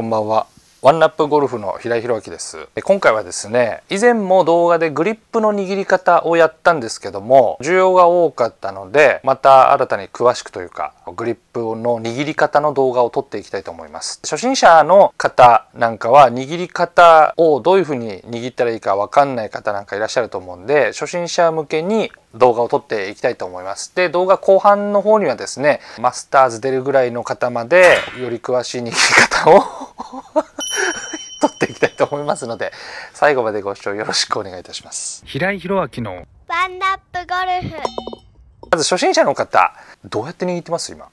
こんばんはワンラップゴルフの平井弘明です今回はですね以前も動画でグリップの握り方をやったんですけども需要が多かったのでまた新たに詳しくというかグリップの握り方の動画を撮っていきたいと思います初心者の方なんかは握り方をどういう風に握ったらいいかわかんない方なんかいらっしゃると思うんで初心者向けに動画を撮っていきたいと思います。で、動画後半の方にはですね、マスターズ出るぐらいの方までより詳しい握り方を 撮っていきたいと思いますので、最後までご視聴よろしくお願いいたします。平井博明のワンナップゴルフ。まず初心者の方、どうやって握ってます今。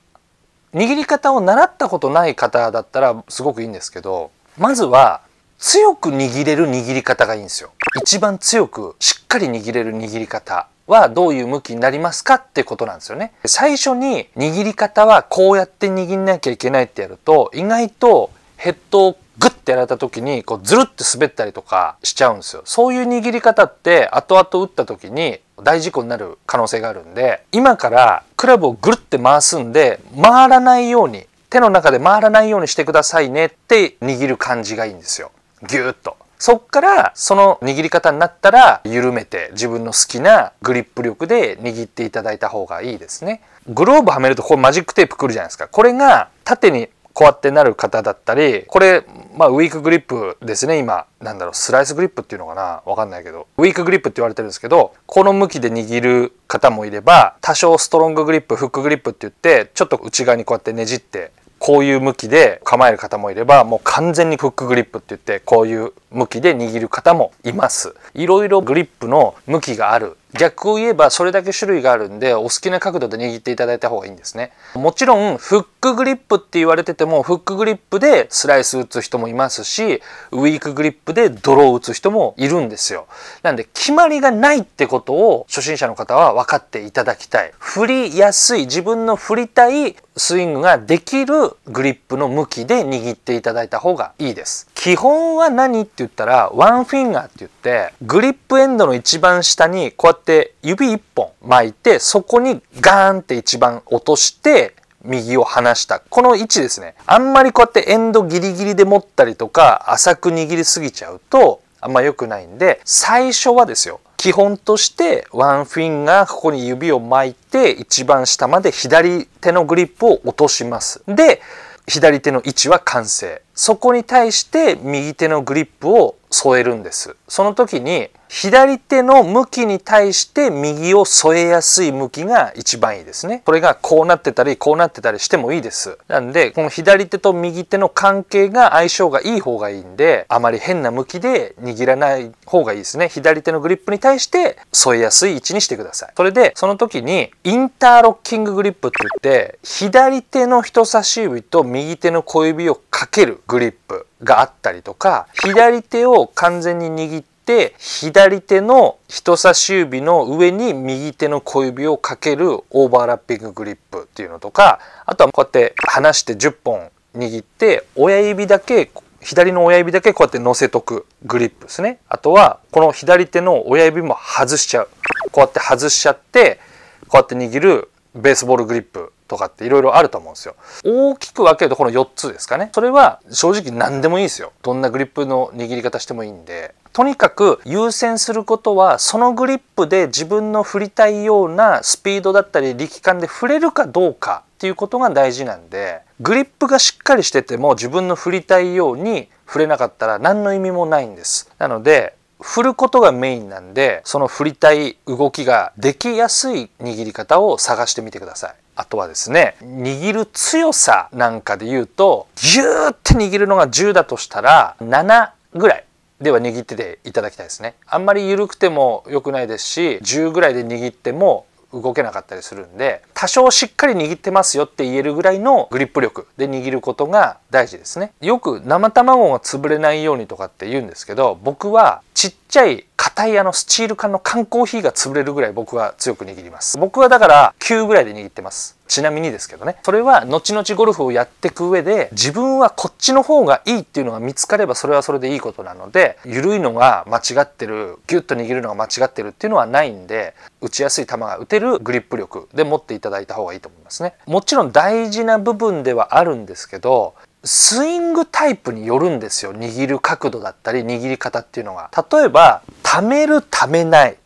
握り方を習ったことない方だったらすごくいいんですけど、まずは強く握れる握り方がいいんですよ。一番強くしっかり握れる握り方はどういう向きになりますかってことなんですよね。最初に握り方はこうやって握んなきゃいけないってやると意外とヘッドをグッてやられた時にこうズルって滑ったりとかしちゃうんですよそういう握り方って後々打った時に大事故になる可能性があるんで今からクラブをぐるって回すんで回らないように手の中で回らないようにしてくださいねって握る感じがいいんですよギューッとそっからその握り方になったら緩めて自分の好きなグリップ力で握っていただいた方がいいですねグローブはめるとこうマジックテープくるじゃないですかこれが縦にこうやってなる方だったりこれまあウィークグリップですね今なんだろうスライスグリップっていうのかなわかんないけどウィークグリップって言われてるんですけどこの向きで握る方もいれば多少ストロンググリップフックグリップって言ってちょっと内側にこうやってねじってこういう向きで構える方もいればもう完全にフックグリップって言ってこういう向きで握る方もいますいろいろグリップの向きがある逆を言えばそれだけ種類があるんでお好きな角度で握っていただいた方がいいんですねもちろんフックグリップって言われててもフックグリップでスライス打つ人もいますしウィークグリップでドロー打つ人もいるんですよなんで決まりがないってことを初心者の方は分かっていただきたい振りやすい自分の振りたいスイングができるグリップの向きで握っていただいた方がいいです基本は何って言ったらワンフィンガーって言ってグリップエンドの一番下にこうやって指1本巻いてそこにガーンって一番落として右を離したこの位置ですねあんまりこうやってエンドギリギリで持ったりとか浅く握りすぎちゃうとあんま良くないんで最初はですよ基本としてワンフィンガーここに指を巻いて一番下まで左手のグリップを落とします。で左手の位置は完成そこに対して右手のグリップを添えるんですその時に左手の向きに対して右を添えやすい向きが一番いいですね。これがこうなってたりこうなってたりしてもいいです。なんでこの左手と右手の関係が相性がいい方がいいんであまり変な向きで握らない方がいいですね。左手のグリップに対して添えやすい位置にしてください。それでその時にインターロッキンググリップって言って左手の人差し指と右手の小指をかけるグリップがあったりとか左手を完全に握ってて左手の人差し指の上に右手の小指をかけるオーバーラッピンググリップっていうのとかあとはこうやって離して10本握って親指だけ左の親指だけこうやって乗せとくグリップですねあとはこの左手の親指も外しちゃうこうやって外しちゃってこうやって握るベースボールグリップとかっていろあると思うんですよ。大きく分けるとこの4つですかね。それは正直何でもいいですよ。どんなグリップの握り方してもいいんで。とにかく優先することはそのグリップで自分の振りたいようなスピードだったり力感で振れるかどうかっていうことが大事なんでグリップがしっかりしてても自分の振りたいように振れなかったら何の意味もないんです。なので振ることがメインなんでその振りたい動きができやすい握り方を探してみてくださいあとはですね握る強さなんかで言うとギューって握るのが10だとしたら7ぐらいでは握ってていただきたいですねあんまり緩くても良くないですし10ぐらいで握っても動けなかったりするんで多少しっかり握ってますよって言えるぐらいのグリップ力で握ることが大事ですねよく生卵が潰れないようにとかって言うんですけど僕はちっちゃい硬いあのスチール缶の缶コーヒーが潰れるぐらい僕は強く握ります僕はだから9ぐらいで握ってますちなみにですけどねそれは後々ゴルフをやっていく上で自分はこっちの方がいいっていうのが見つかればそれはそれでいいことなので緩いのが間違ってるギュッと握るのが間違ってるっていうのはないんで打ちやすい球が打てるグリップ力で持っていただいた方がいいと思いますねもちろん大事な部分ではあるんですけどスイングタイプによるんですよ握る角度だったり握り方っていうのが例えば溜める溜めない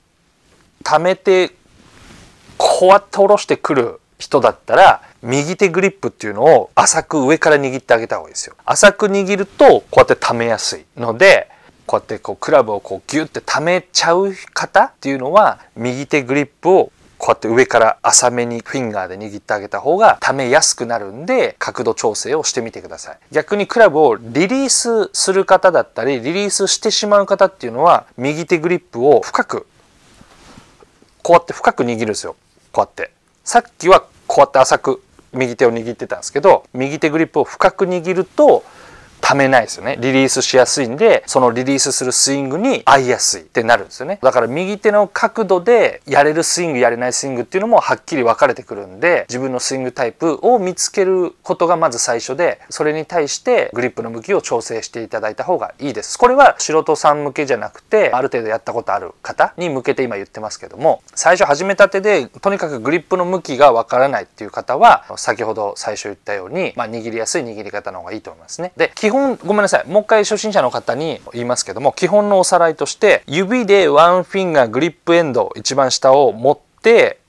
溜めてこうやって下ろしてくる人だったら右手グリップっていうのを浅く上から握ってあげた方がいいですよ浅く握るとこうやって溜めやすいのでこうやってこうクラブをこうギュッて溜めちゃう方っていうのは右手グリップをこうやって上から浅めにフィンガーで握ってあげた方が溜めやすくなるんで角度調整をしてみてください逆にクラブをリリースする方だったりリリースしてしまう方っていうのは右手グリップを深くこうやって深く握るんですよこうやってさっきはこうやって浅く右手を握ってたんですけど右手グリップを深く握ると溜めないですよね。リリースしやすいんで、そのリリースするスイングに合いやすいってなるんですよね。だから右手の角度でやれるスイング、やれないスイングっていうのもはっきり分かれてくるんで、自分のスイングタイプを見つけることがまず最初で、それに対してグリップの向きを調整していただいた方がいいです。これは素人さん向けじゃなくて、ある程度やったことある方に向けて今言ってますけども、最初始めたてで、とにかくグリップの向きが分からないっていう方は、先ほど最初言ったように、まあ、握りやすい握り方の方がいいと思いますね。で、基本本ごめんなさいもう一回初心者の方に言いますけども基本のおさらいとして指でワンフィンガーグリップエンド一番下を持って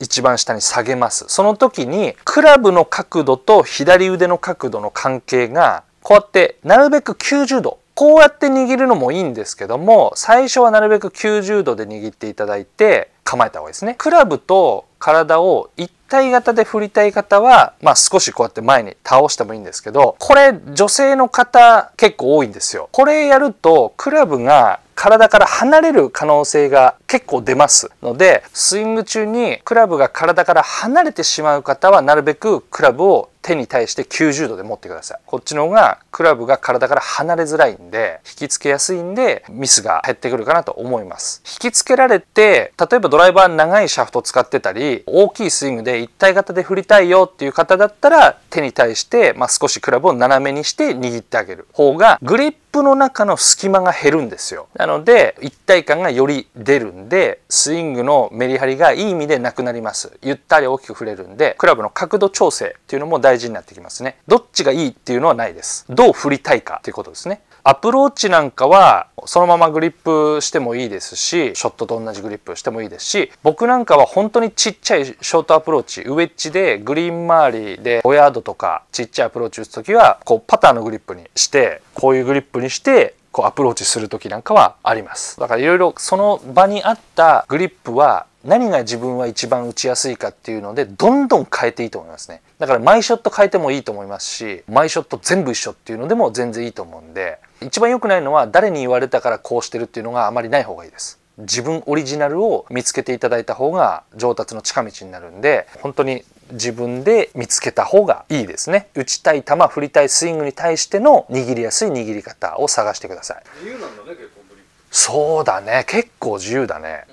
一番下に下げますその時にクラブの角度と左腕の角度の関係がこうやってなるべく90度こうやって握るのもいいんですけども最初はなるべく90度で握っていただいて構えた方がいいですね。クラブと体を一体型で振りたい方は、まあ少しこうやって前に倒してもいいんですけど、これ女性の方結構多いんですよ。これやるとクラブが体から離れる可能性が結構出ますので、スイング中にクラブが体から離れてしまう方はなるべくクラブを手に対して90度で持ってくださいこっちの方がクラブが体から離れづらいんで引きつけやすいんでミスが減ってくるかなと思います引きつけられて例えばドライバー長いシャフト使ってたり大きいスイングで一体型で振りたいよっていう方だったら手に対して、まあ、少しクラブを斜めにして握ってあげる方がグリップの中の隙間が減るんですよなので一体感がより出るんでスイングのメリハリがいい意味でなくなりますゆったり大きく振れるんでクラブの角度調整っていうのも大事になってきますね。どっちがいいっていうのはないです。どう振りたいかっていうことですね。アプローチなんかはそのままグリップしてもいいですしショットと同じグリップしてもいいですし僕なんかは本当にちっちゃいショートアプローチウエッジでグリーン周りで5ヤードとかちっちゃいアプローチ打つ時はこうパターのグリップにしてこういうグリップにしてこうアプローチする時なんかはありますだからいろいろその場にあったグリップは何が自分は一番打ちやすいかっていうのでどんどん変えていいと思いますねだからマイショット変えてもいいと思いますしマイショット全部一緒っていうのでも全然いいと思うんで一番良くないのは誰に言われたからこうしてるっていうのがあまりない方がいいです自分オリジナルを見つけていただいた方が上達の近道になるんで本当に自分で見つけた方がいいですね打ちたい球振りたいスイングに対しての握りやすい握り方を探してください自由なんだね結構そうだね結構自由だね、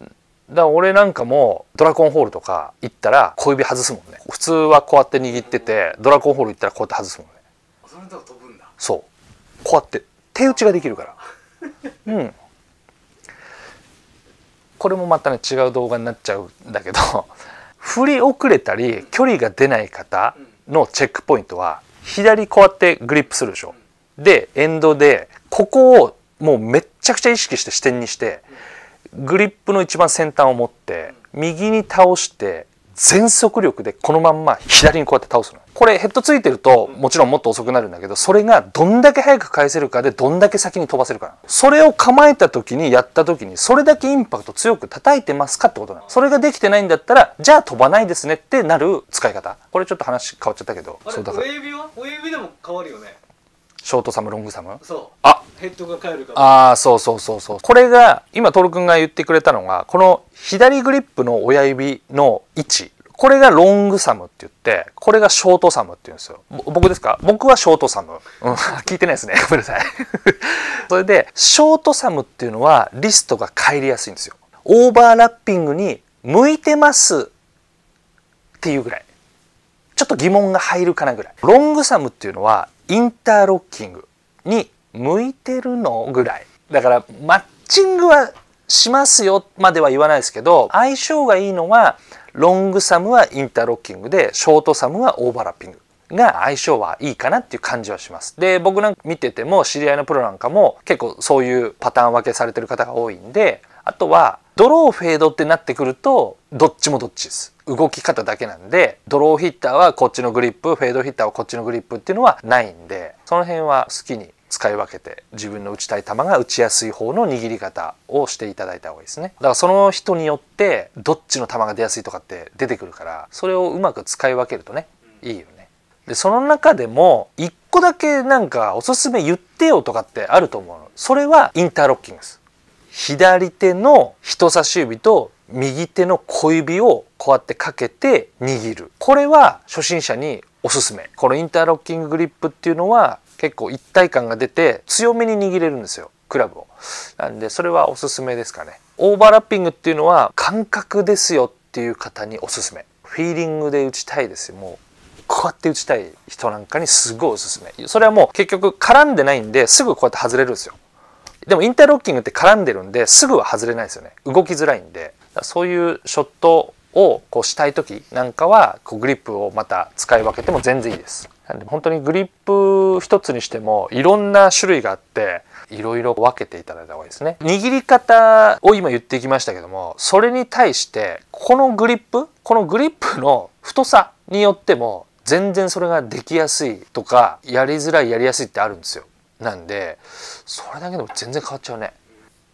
うんだ俺なんかもドラコンホールとか行ったら小指外すもんね普通はこうやって握っててドラコンホール行ったらこうやって外すもんねそれ飛ぶんだそうこうやって手打ちができるから うんこれもまたね違う動画になっちゃうんだけど 振り遅れたり距離が出ない方のチェックポイントは左こうやってグリップするでしょでエンドでここをもうめっちゃくちゃ意識して視点にして、うんグリップの一番先端を持って右に倒して全速力でこのまんま左にこうやって倒すのこれヘッドついてるともちろんもっと遅くなるんだけどそれがどんだけ早く返せるかでどんだけ先に飛ばせるかそれを構えた時にやった時にそれだけインパクト強く叩いてますかってことなのそれができてないんだったらじゃあ飛ばないですねってなる使い方これちょっと話変わっちゃったけどそうだから親指は親指でも変わるよねショートサムロングサムそうあヘッドが変えるかああそうそうそうそうこれが今トル君が言ってくれたのがこの左グリップの親指の位置これがロングサムって言って、これがショートサムって言うんですよ。僕ですか僕はショートサム。うん、聞いてないですね。ごめんなさい。それで、ショートサムっていうのはリストが帰りやすいんですよ。オーバーラッピングに向いてますっていうぐらい。ちょっと疑問が入るかなぐらい。ロングサムっていうのはインターロッキングに向いてるのぐらいだからマッチングはしますよまでは言わないですけど相性がいいのはロングサムはインターロッキングでショートサムはオーバーラッピングが相性はいいかなっていう感じはします。で僕なんか見てても知り合いのプロなんかも結構そういうパターン分けされてる方が多いんであとはドローフェードってなってくるとどっちもどっちです動き方だけなんでドローヒッターはこっちのグリップフェードヒッターはこっちのグリップっていうのはないんでその辺は好きに使い分けて自分の打ちたい球が打ちやすい方の握り方をしていただいた方がいいですねだからその人によってどっちの球が出やすいとかって出てくるからそれをうまく使い分けるとねいいよねでその中でも1個だけなんかおすすめ言ってよとかってあると思うのそれはインターロッキングです左手の人差し指と右手の小指をこうやってかけて握るこれは初心者におすすめこのインターロッキンググリップっていうのは結構一体感が出て強めに握れるんですよクラブをなんでそれはおすすめですかねオーバーラッピングっていうのは感覚ですよっていう方におすすめフィーリングで打ちたいですよもうこうやって打ちたい人なんかにすごいおすすめそれはもう結局絡んでないんですぐこうやって外れるんですよでもインターロッキングって絡んでるんですぐは外れないですよね動きづらいんでそういうショットをこうしたい時なんかはこうグリップをまた使い分けても全然いいです本当にグリップ一つにしてもいろんな種類があっていろいろ分けていただいた方がいいですね握り方を今言ってきましたけどもそれに対してこのグリップこのグリップの太さによっても全然それができやすいとかやりづらいやりやすいってあるんですよなんでそれだけでも全然変わっちゃうね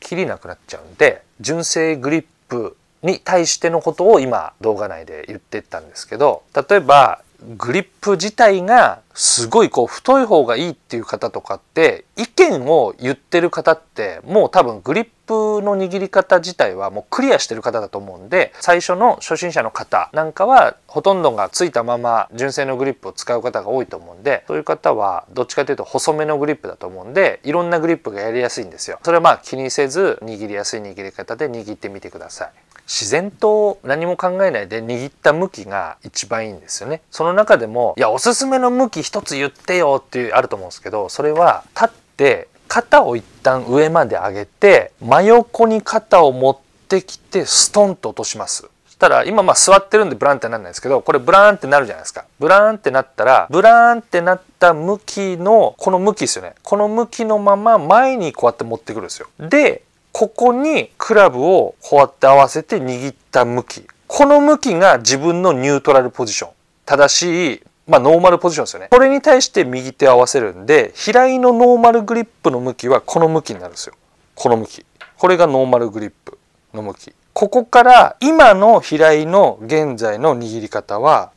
きりなくなっちゃうんで純正グリップに対してのことを今動画内で言ってったんですけど例えばグリップ自体がすごいこう太い方がいいっていう方とかって意見を言ってる方ってもう多分グリップの握り方自体はもうクリアしてる方だと思うんで最初の初心者の方なんかはほとんどがついたまま純正のグリップを使う方が多いと思うんでそういう方はどっちかというと細めのグリップだと思うんでいろんなグリップがやりやすいんですよ。それはまあ気にせず握りやすい握り方で握ってみてください。自然と何も考えないで握った向きが一番いいんですよねその中でもいやおすすめの向き一つ言ってよっていうあると思うんですけどそれは立って肩を一旦上まで上げて真横に肩を持ってきてストンと落としますしたら今まあ座ってるんでブランってなんないですけどこれブランってなるじゃないですかブランってなったらブランってなった向きのこの向きですよねこの向きのまま前にこうやって持ってくるんですよでここにクラブをこうやって合わせて握った向き。この向きが自分のニュートラルポジション。正しい、まあノーマルポジションですよね。これに対して右手を合わせるんで、平井のノーマルグリップの向きはこの向きになるんですよ。この向き。これがノーマルグリップの向き。ここから今の平井の現在の握り方は、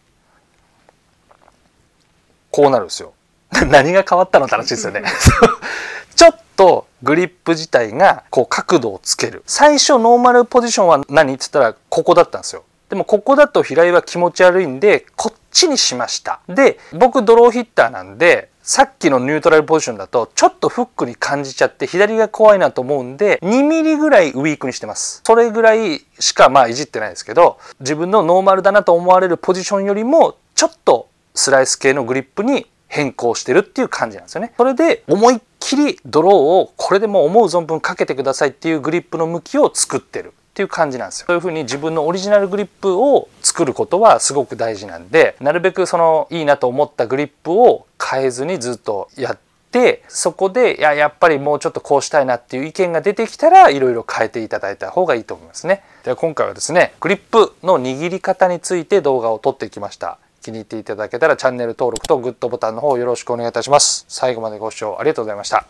こうなるんですよ。何が変わったのって話ですよね。ちょっとグリップ自体がこう角度をつける最初ノーマルポジションは何って言ったらここだったんですよでもここだと平井は気持ち悪いんでこっちにしましたで僕ドローヒッターなんでさっきのニュートラルポジションだとちょっとフックに感じちゃって左が怖いなと思うんで2ミリぐらいウィークにしてますそれぐらいしかまあいじってないですけど自分のノーマルだなと思われるポジションよりもちょっとスライス系のグリップに変更してるっていう感じなんですよねそれで思いっきりドローをこれでも思う存分かけてくださいっていうグリップの向きを作ってるっていう感じなんですよ。そういう風に自分のオリジナルグリップを作ることはすごく大事なんでなるべくそのいいなと思ったグリップを変えずにずっとやって。そこでいややっぱりもうちょっとこうしたいなっていう意見が出てきたらいろいろ変えていただいた方がいいと思いますね。では今回はですねグリップの握り方について動画を撮ってきました。気に入っていただけたらチャンネル登録とグッドボタンの方よろしくお願いいたします。最後までご視聴ありがとうございました。